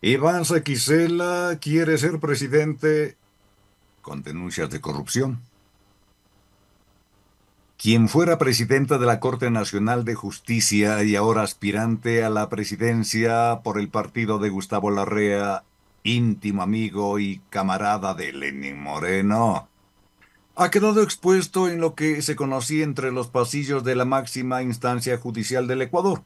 Iván Saquicela quiere ser presidente con denuncias de corrupción. Quien fuera presidenta de la Corte Nacional de Justicia y ahora aspirante a la presidencia por el partido de Gustavo Larrea, íntimo amigo y camarada de Lenin Moreno, ha quedado expuesto en lo que se conocía entre los pasillos de la máxima instancia judicial del Ecuador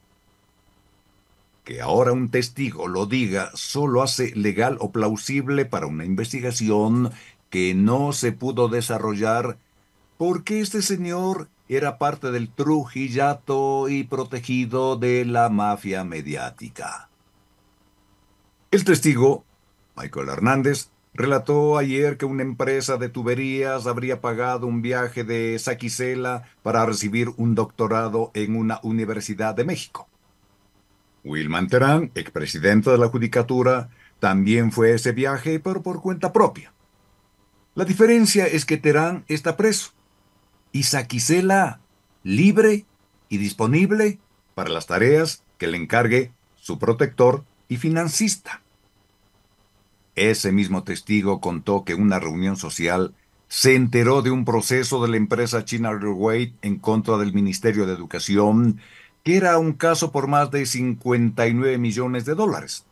que ahora un testigo lo diga solo hace legal o plausible para una investigación que no se pudo desarrollar porque este señor era parte del trujillato y protegido de la mafia mediática. El testigo, Michael Hernández, relató ayer que una empresa de tuberías habría pagado un viaje de Saquisela para recibir un doctorado en una universidad de México. Wilman Terán, expresidente de la Judicatura, también fue a ese viaje, pero por cuenta propia. La diferencia es que Terán está preso y Saquicela libre y disponible para las tareas que le encargue su protector y financista. Ese mismo testigo contó que una reunión social se enteró de un proceso de la empresa China Railway en contra del Ministerio de Educación que era un caso por más de 59 millones de dólares.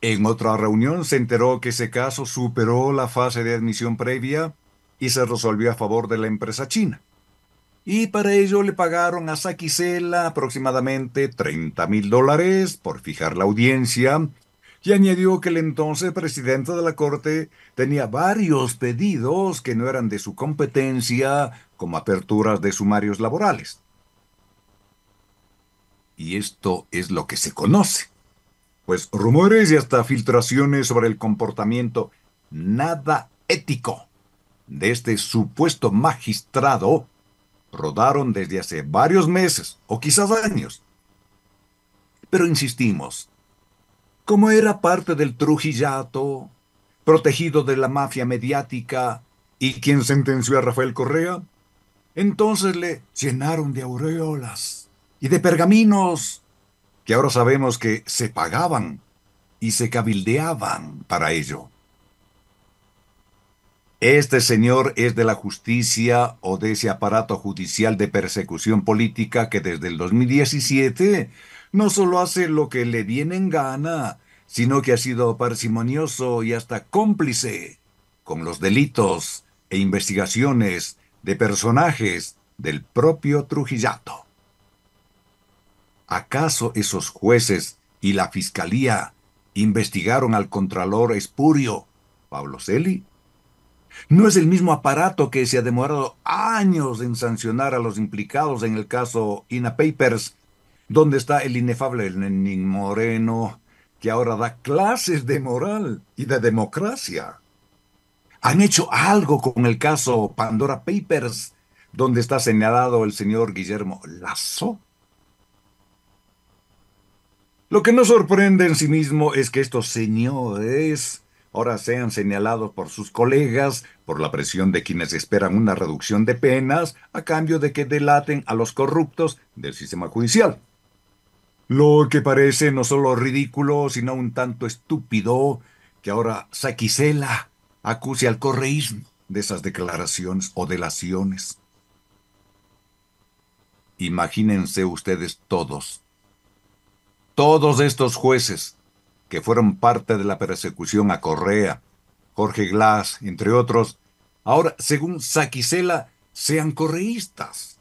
En otra reunión se enteró que ese caso superó la fase de admisión previa y se resolvió a favor de la empresa china. Y para ello le pagaron a saquisela aproximadamente 30 mil dólares por fijar la audiencia y añadió que el entonces presidente de la Corte tenía varios pedidos que no eran de su competencia como aperturas de sumarios laborales y esto es lo que se conoce. Pues rumores y hasta filtraciones sobre el comportamiento nada ético de este supuesto magistrado rodaron desde hace varios meses o quizás años. Pero insistimos, como era parte del Trujillato, protegido de la mafia mediática y quien sentenció a Rafael Correa, entonces le llenaron de aureolas y de pergaminos que ahora sabemos que se pagaban y se cabildeaban para ello. Este señor es de la justicia o de ese aparato judicial de persecución política que desde el 2017 no solo hace lo que le viene en gana, sino que ha sido parsimonioso y hasta cómplice con los delitos e investigaciones de personajes del propio Trujillato. ¿Acaso esos jueces y la fiscalía investigaron al contralor espurio, Pablo Celi? ¿No es el mismo aparato que se ha demorado años en sancionar a los implicados en el caso INA Papers, donde está el inefable Nenín Moreno, que ahora da clases de moral y de democracia? ¿Han hecho algo con el caso Pandora Papers, donde está señalado el señor Guillermo Lazo? Lo que no sorprende en sí mismo es que estos señores ahora sean señalados por sus colegas por la presión de quienes esperan una reducción de penas a cambio de que delaten a los corruptos del sistema judicial. Lo que parece no solo ridículo, sino un tanto estúpido que ahora Saquisela acuse al correísmo de esas declaraciones o delaciones. Imagínense ustedes todos todos estos jueces, que fueron parte de la persecución a Correa, Jorge Glass, entre otros, ahora, según Saquicela, sean correístas.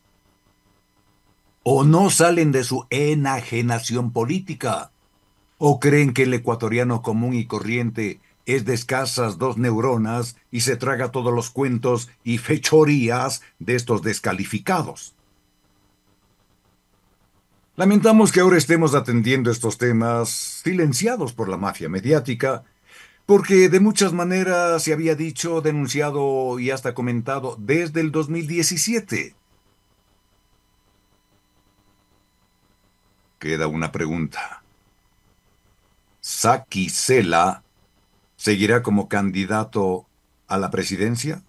O no salen de su enajenación política. O creen que el ecuatoriano común y corriente es de escasas dos neuronas y se traga todos los cuentos y fechorías de estos descalificados. Lamentamos que ahora estemos atendiendo estos temas silenciados por la mafia mediática, porque de muchas maneras se había dicho, denunciado y hasta comentado desde el 2017. Queda una pregunta. Saki Sela seguirá como candidato a la presidencia?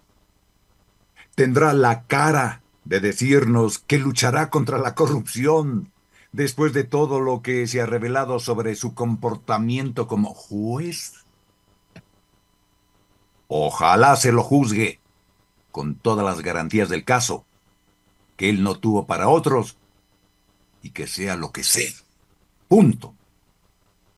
¿Tendrá la cara de decirnos que luchará contra la corrupción, después de todo lo que se ha revelado sobre su comportamiento como juez? Ojalá se lo juzgue con todas las garantías del caso, que él no tuvo para otros y que sea lo que sea. Punto.